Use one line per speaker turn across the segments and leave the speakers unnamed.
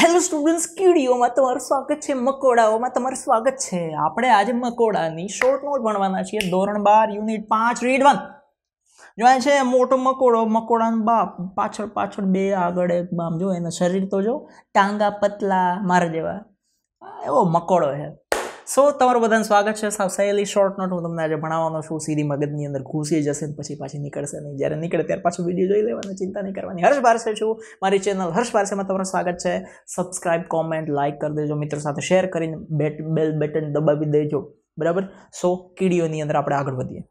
hello students કીડીઓમાં તમારું સ્વાગત છે મકોડાઓમાં તમારું સ્વાગત છે આપણે આજે મકોડાની શોર્ટ નોટ ભણવાના છીએ ધોરણ બાર યુનિટ પાંચ રીડ વન જોવાય છે મોટો મકોડો મકોડાનો બાપ પાછળ પાછળ બે આગળ એક બામ જો એનું શરીર તો જો ટાંગા પતલા મારા જેવા એવો મકોડો છે સો તમારું બધાનું સ્વાગત છે સહેલી શોર્ટ નોટ હું તમને આજે ભણાવવાનો છું સીધી મગજની અંદર ઘૂસી જશે ને પછી પાછી નીકળશે નહીં જ્યારે નીકળે ત્યારે પાછું વિડીયો જોઈ લેવાની ચિંતા નહીં કરવાની હર્ષ ભારસે છું મારી ચેનલ હર્ષ ભારસેમાં તમારું સ્વાગત છે સબસ્ક્રાઇબ કોમેન્ટ લાઇક કરી દેજો મિત્રો સાથે શેર કરીને બેટ બેલ બટન દબાવી દેજો બરાબર સો કીડીઓની અંદર આપણે આગળ વધીએ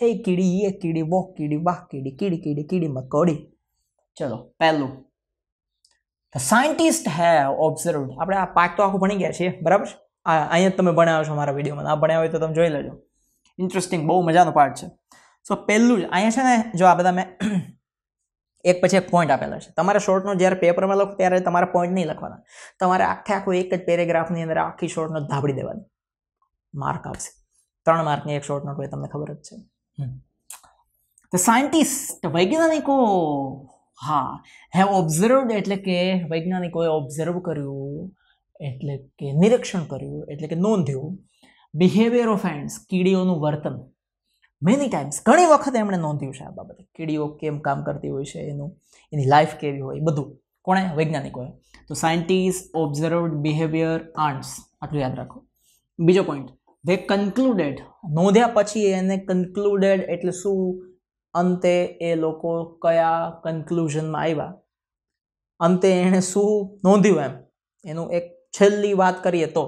હે કીડી એ કીડી વોક કીડી વાહ કીડી કીડી કીડી કીડી મકોડી ચલો પહેલું સાયન્ટિસ્ટ હે ઓબ્ઝર્વ આપણે આ પાક તો આખું ભણી ગયા છીએ બરાબર આ અહીંયા તમે ભણ્યા છો મારા વિડીયોમાં આ ભણ્યા હોય તો તમે જોઈ લેજો ઇન્ટરેસ્ટિંગ બહુ મજાનો પાર્ટ છે સો પહેલું જ અહીંયા છે ને જો આ બધા મેં એક પછી એક પોઈન્ટ આપેલા છે તમારે શોર્ટનો જ્યારે પેપરમાં લખો ત્યારે તમારે પોઈન્ટ નહીં લખવાના તમારે આખે આખું એક જ પેરેગ્રાફની અંદર આખી શોર્ટનો ધાબડી દેવાની માર્ક આવશે ત્રણ માર્કની એક શોર્ટ નોટ હોય તમને ખબર જ છે તો સાયન્ટિસ્ટ વૈજ્ઞાનિકો હા હેવ ઓબ્ઝર્વડ એટલે કે વૈજ્ઞાનિકોએ ઓબ્ઝર્વ કર્યું એટલે કે નિરીક્ષણ કર્યું એટલે કે નોંધ્યું બિહેવિયર ઓફ એન્ડ્સ કીડીઓનું વર્તન મેની ટાઈમ્સ ઘણી વખત એમણે નોંધ્યું છે આ બાબતે કીડીઓ કેમ કામ કરતી હોય છે એનું એની લાઈફ કેવી હોય બધું કોણે વૈજ્ઞાનિકોએ તો સાયન્ટિસ્ટ ઓબ્ઝર્વડ બિહેવિયર આર્ટ્સ આટલું યાદ રાખો બીજો પોઈન્ટ ધે કન્ક્લુડેડ નોંધ્યા પછી એને કન્ક્લુડેડ એટલે શું અંતે એ લોકો કયા કન્ક્લુઝનમાં આવ્યા અંતે એણે શું નોંધ્યું એમ એનું એક છેલ્લી વાત કરીએ તો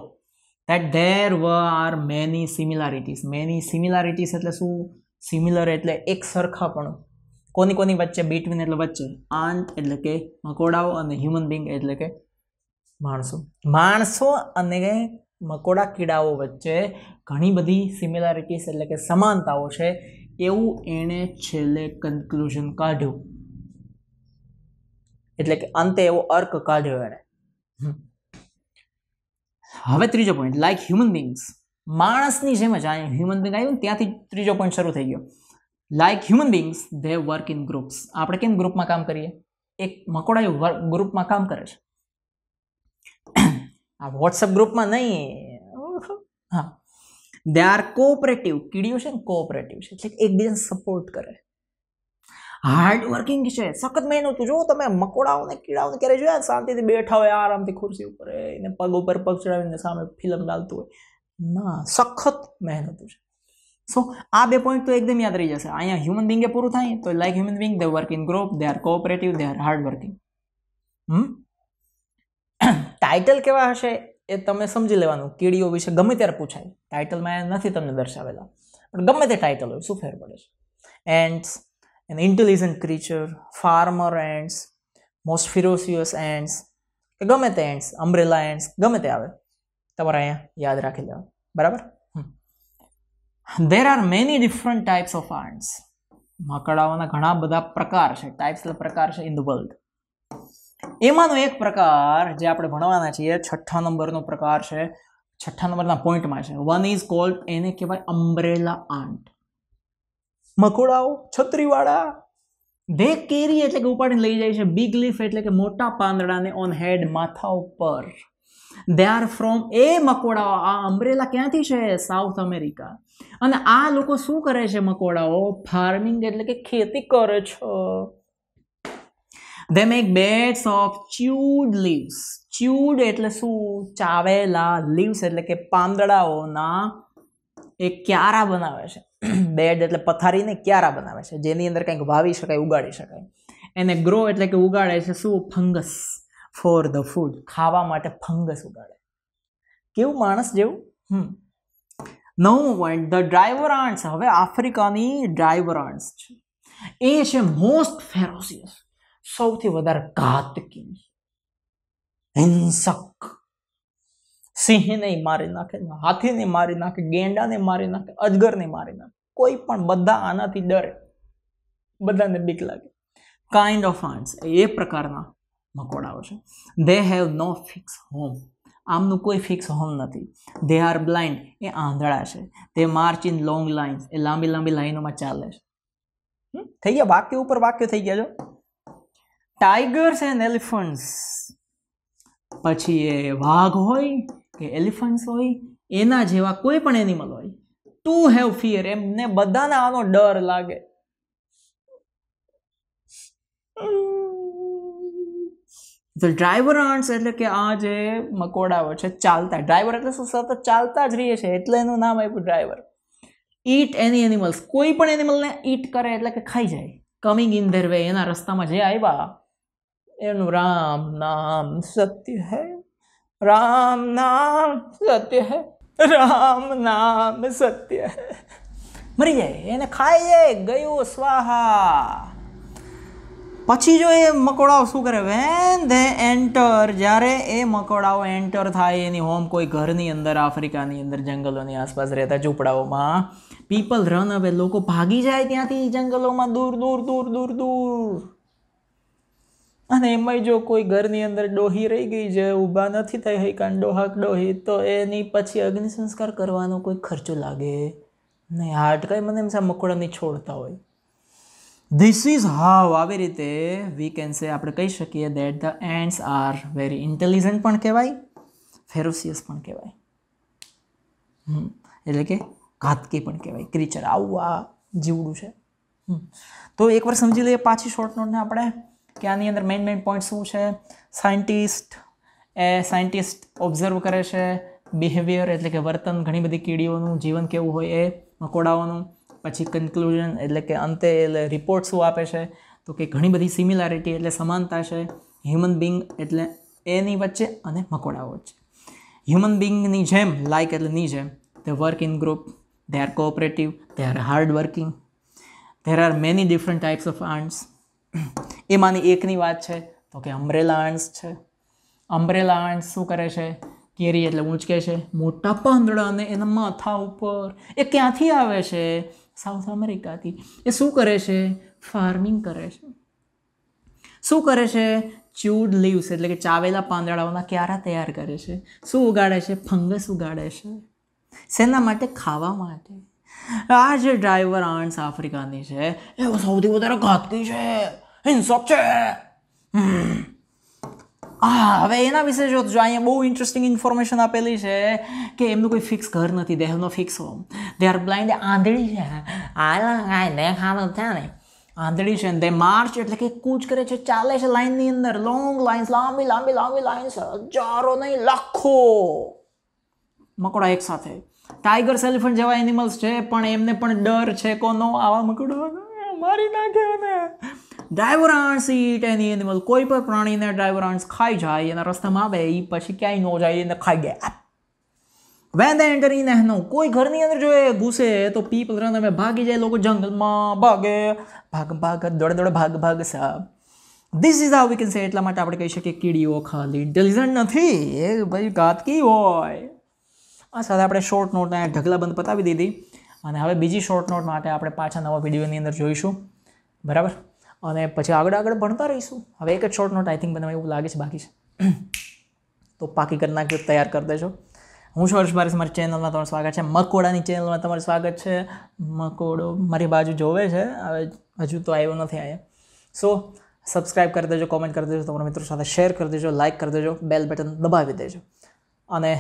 that there were many similarities many similarities એટલે શું સિમિલર એટલે એક સરખા પણ કોની કોની વચ્ચે બિટવીન એટલે વચ્ચે આંટ એટલે કે મકોડાઓ અને હ્યુમન બિંગ એટલે કે માણસો માણસો અને મકોડા કીડાઓ વચ્ચે ઘણી બધી સિમિલારિટીઝ એટલે કે સમાનતાઓ છે એવું એણે છેલ્લે કન્ક્લુઝન કાઢ્યું એટલે કે અંતે એવો અર્ક કાઢ્યો એણે હવે ત્રીજો પોઈન્ટ લાઈક હ્યુમન બિંગ્સ માણસની જેમ જ આ હ્યુમન બિંગ આવ્યું ત્યાંથી ત્રીજો પોઈન્ટ શરૂ થઈ ગયો like human beings they work in groups આપણે કેમ ગ્રુપમાં કામ કરીએ એક મકોડા ગ્રુપમાં કામ કરે છે આ વોટ્સઅપ ગ્રુપમાં નહીં હા દે આર કોઓપરેટિવ કીડીઓ છે ને કોઓપરેટિવ છે એટલે એકબીજાને સપોર્ટ કરે હાર્ડ વર્કિંગ છે સખત મહેનત જો તમે મકોડાઓને કીડાઓને ક્યારે જોયા શાંતિથી બેઠા હોય આરામથી ખુરશી ઉપર એને પગ ઉપર પગ ચડાવીને સામે ફિલ્મ લાવતું હોય ના સખત મહેનત છે સો આ બે પોઈન્ટ તો એકદમ યાદ રહી જશે અહીંયા હ્યુમન બિંગે પૂરું થાય તો like human being they work in group they are cooperative they are hard working હમ ટાઇટલ કેવા હશે એ તમે સમજી લેવાનું કીડીઓ વિશે ગમે ત્યારે પૂછાય ટાઇટલમાં નથી તમને દર્શાવેલા પણ ગમે તે ટાઇટલ હોય શું ફેર પડે છે and an intelligent creature, farmer ants, most ferocious ants કે ગમે તે એન્ડ્સ અમ્બ્રેલા એન્ડ્સ ગમે તે આવે તમારે અહીંયા યાદ રાખી લેવા બરાબર there are many different types of ants માકડાઓના ઘણા બધા પ્રકાર છે ટાઈપ્સ પ્રકાર છે ઇન ધ વર્લ્ડ એમાંનો એક પ્રકાર જે આપણે ભણવાના છીએ છઠ્ઠા નંબરનો પ્રકાર છે છઠ્ઠા નંબરના પોઈન્ટમાં છે વન ઇઝ કોલ્ડ એને કહેવાય અમ્બ્રેલા આન્ટ મકોડાઓ છત્રીવાળા ધે કેરી એટલે કે ઉપાડીને લઈ જાય છે બિગ લીફ એટલે કે મોટા પાંદડાને ઓન હેડ માથા ઉપર દે આર ફ્રોમ એ મકોડાઓ આ અમ્બ્રેલા ક્યાંથી છે સાઉથ અમેરિકા અને આ લોકો શું કરે છે મકોડાઓ ફાર્મિંગ એટલે કે ખેતી કરે છે they make beds of chewed leaves chewed એટલે શું ચાવેલા લીવ્સ એટલે કે પાંદડાઓના એ ક્યારા બનાવે છે બેડ એટલે પથારીને ક્યારા બનાવે છે જેની અંદર કંઈક વાવી શકાય ઉગાડી શકાય એને ગ્રો એટલે કે ઉગાડે છે શું ફંગસ ફોર ધ ફૂડ ખાવા માટે ફંગસ ઉગાડે કેવું માણસ જેવું હમ નવમું પોઈન્ટ ધ ડ્રાઈવર આર્ટ્સ હવે આફ્રિકાની ડ્રાઈવર આર્ટ્સ છે એ છે મોસ્ટ ફેરોસિયસ સૌથી વધારે ઘાતકી હિંસક સિંહને મારી નાખે હાથીને મારી નાખે ગેંડાને મારી નાખે અજગરને મારી નાખે કોઈ પણ બધા આનાથી ડરે બધાને બીક લાગે કાઇન્ડ ઓફ આન્ટ્સ એ પ્રકારના મકોડાઓ છે they have no fix home આમનું કોઈ ફિક્સ હોમ નથી દે આર બ્લાઇન્ડ એ આંધળા છે they march in long lines એ લાંબી લાંબી લાઇનોમાં ચાલે છે થઈ ગયા વાક્ય ઉપર વાક્ય થઈ ગયા જો ટાઈગર્સ એન્ડ એલિફન્ટ્સ પછી એ વાઘ હોય કે એલિફન્ટ્સ હોય એના જેવા કોઈ પણ એનિમલ હોય ટુ હેવ ફિયર એમને બધાને આનો ડર લાગે તો ડ્રાઈવર આર્ટ્સ એટલે કે આ જે મકોડાઓ છે ચાલતા ડ્રાઈવર એટલે શું સતત ચાલતા જ રહીએ છે એટલે એનું નામ આપ્યું ડ્રાઈવર ઈટ એની એનિમલ્સ કોઈ પણ એનિમલને ઈટ કરે એટલે કે ખાઈ જાય કમિંગ ઇન ધેર વે એના રસ્તામાં જે આવ્યા એનું રામ નામ સત્ય હે રામ નામ સત્ય હે રામ નામ સત્ય હે મરી જાય એને ખાઈએ ગયું સ્વાહા પછી જો એ મકોડાઓ શું કરે વેન ધે એન્ટર જ્યારે એ મકોડાઓ એન્ટર થાય એની હોમ કોઈ ઘરની અંદર આફ્રિકાની અંદર જંગલોની આસપાસ રહેતા ઝૂંપડાઓમાં પીપલ રન હવે લોકો ભાગી જાય ત્યાંથી જંગલોમાં દૂર દૂર દૂર દૂર દૂર અને એમાંય જો કોઈ ઘરની અંદર ડોહી રહી ગઈ જે ઊભા નથી થઈ હૈકાન ડોહાક ડોહી તો એની પછી અગ્નિ સંસ્કાર કરવાનો કોઈ ખર્ચો લાગે નહીં આ અટકાય મને એમ સા મકોડાની છોડતા હોય ધીસ ઇઝ હાવ આવી રીતે વી કેન સે આપણે કહી શકીએ that the ants are very intelligent પણ કહેવાય ફેરોસિયસ પણ કહેવાય એટલે કે ઘાતકી પણ કહેવાય ક્રિચર આવું આ જીવડું છે તો એકવાર સમજી લઈએ પાછી શોર્ટ નોટને આપણે કે આની અંદર મેઇન મેઇન પોઈન્ટ શું છે સાયન્ટિસ્ટ એ સાયન્ટિસ્ટ ઓબ્ઝર્વ કરે છે બિહેવિયર એટલે કે વર્તન ઘણી બધી કીડીઓનું જીવન કેવું હોય એ મકોડાઓનું પછી કન્ક્લુઝન એટલે કે અંતે એટલે રિપોર્ટ શું આપે છે તો કે ઘણી બધી સિમિલારિટી એટલે સમાનતા છે હ્યુમન બિંગ એટલે એની વચ્ચે અને મકોડાઓ વચ્ચે હ્યુમન બિંગની જેમ લાઇક એટલે ની જેમ they work in group they are cooperative they are hard working there are many different types of ants એમાંની એકની વાત છે તો કે અમ્બ્રેલા આન્ટ્સ છે અમ્બ્રેલા આન્ટ્સ શું કરે છે કેરી એટલે ઊંચકે છે મોટા પાંદડાને એના માથા ઉપર એ ક્યાંથી આવે છે સાઉથ અમેરિકાથી એ શું કરે છે ફાર્મિંગ કરે છે શું કરે છે ચ્યુડ લીવ્સ એટલે કે ચાવેલા પાંદડાઓના ક્યારા તૈયાર કરે છે શું ઉગાડે છે ફંગસ ઉગાડે છે શેના માટે ખાવા માટે આ જે ડ્રાઈવર આન્ટ્સ આફ્રિકાની છે એ સૌથી વધારે ઘાતકી છે ઇન્સોપ છે આ હવે એના વિશે જો જો અહીંયા બહુ ઇન્ટરેસ્ટિંગ ઇન્ફોર્મેશન આપેલી છે કે એમનું કોઈ ફિક્સ ઘર નથી they fix home they are blind આંધળી છે ને આંધળી છે ને દે માર્ચ એટલે કે કૂચ કરે છે ચાલે છે લાઇનની અંદર લોંગ લાઇન્સ લાંબી લાંબી લાંબી લાઇન્સ હજારો નહીં લાખો મકોડા એકસાથે ટાઈગર્સ એલિફન્ટ જેવા એનિમલ્સ છે પણ એમને પણ ડર છે કોનો આવા મકડો મારી નાખ્યો ડ્રાઈવરાન્સ ઈટ એની એનિમલ કોઈ પણ પ્રાણીને ડ્રાઈવરાન્સ ખાઈ જાય એના રસ્તામાં આવે એ પછી ક્યાંય ન જાય એને ખાઈ ગયા વેન દે એન્ટર ઇન એહનો કોઈ ઘરની અંદર જો એ ઘૂસે તો પીપલ રન અમે ભાગી જાય લોકો જંગલમાં ભાગે ભાગ ભાગ દોડે દોડે ભાગ ભાગ સાહેબ this is how we can say એટલા માટે આપણે કહી શકીએ કીડીઓ ખાલી ઇન્ટેલિજન્ટ નથી એ ભાઈ ઘાતકી હોય આ સાથે આપણે શોર્ટ નોટને ઢગલા બંધ પતાવી દીધી અને હવે બીજી શોર્ટ નોટ માટે આપણે પાછા નવા વિડીયોની અંદર જોઈશું બરાબર અને પછી આગળ આગળ ભણતા રહીશું હવે એક જ શોર્ટ નોટ આઈ થિંક મને એવું લાગે છે બાકી છે તો પાકી કરી નાખજો તૈયાર કરી દેજો હું છું હર્ષ બારીસ મારી ચેનલમાં તમારું સ્વાગત છે મકોડાની ચેનલમાં તમારું સ્વાગત છે મકોડો મારી બાજુ જોવે છે હવે હજુ તો આવ્યો નથી અહીંયા સો સબસ્ક્રાઇબ કરી દેજો કોમેન્ટ કરી દેજો તમારા મિત્રો સાથે શેર કરી દેજો લાઇક કરી દેજો બેલ બટન દબાવી દેજો અને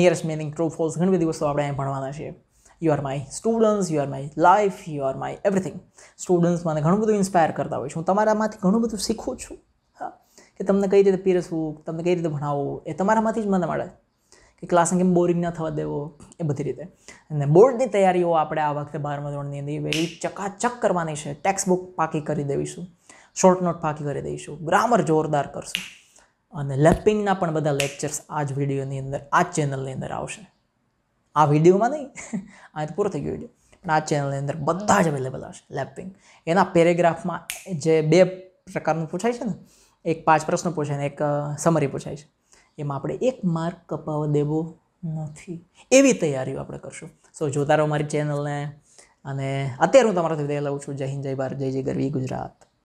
નિયરેસ્ટ મિનિંગ ટ્રુ ફોલ્સ ઘણી બધી વસ્તુ આપણે અહીંયા ભણવાના છીએ you are my students you are my life you are my everything students મને ઘણું બધું ઇન્સ્પાયર કરતા હોય છું હું તમારામાંથી ઘણું બધું શીખું છું હા કે તમને કઈ રીતે પીરસવું તમને કઈ રીતે ભણાવવું એ તમારામાંથી જ મને મળે કે ક્લાસને કેમ બોરિંગ ન થવા દેવો એ બધી રીતે અને બોર્ડની તૈયારીઓ આપણે આ વખતે બારમા ધોરણની અંદર એવી ચકાચક કરવાની છે ટેક્સ્ટ બુક પાકી કરી દેવીશું શોર્ટ નોટ પાકી કરી દઈશું ગ્રામર જોરદાર કરશું અને લેપિંગના પણ બધા લેક્ચર્સ આ જ વિડીયોની અંદર આ જ ચેનલની અંદર આવશે આ વિડીયોમાં નહીં આ તો પૂરો થઈ ગયો વિડીયો પણ આ ચેનલની અંદર બધા જ અવેલેબલ હશે લેપિંગ એના પેરેગ્રાફમાં જે બે પ્રકારનું પૂછાય છે ને એક પાંચ પ્રશ્ન પૂછાય ને એક સમરી પૂછાય છે એમાં આપણે એક માર્ક કપાવવા દેવો નથી એવી તૈયારીઓ આપણે કરશું સો જોતા રહો મારી ચેનલને અને અત્યારે હું તમારાથી વિદાય લઉં છું જય હિન્દ જય ભારત જય જય ગરવી ગુજરાત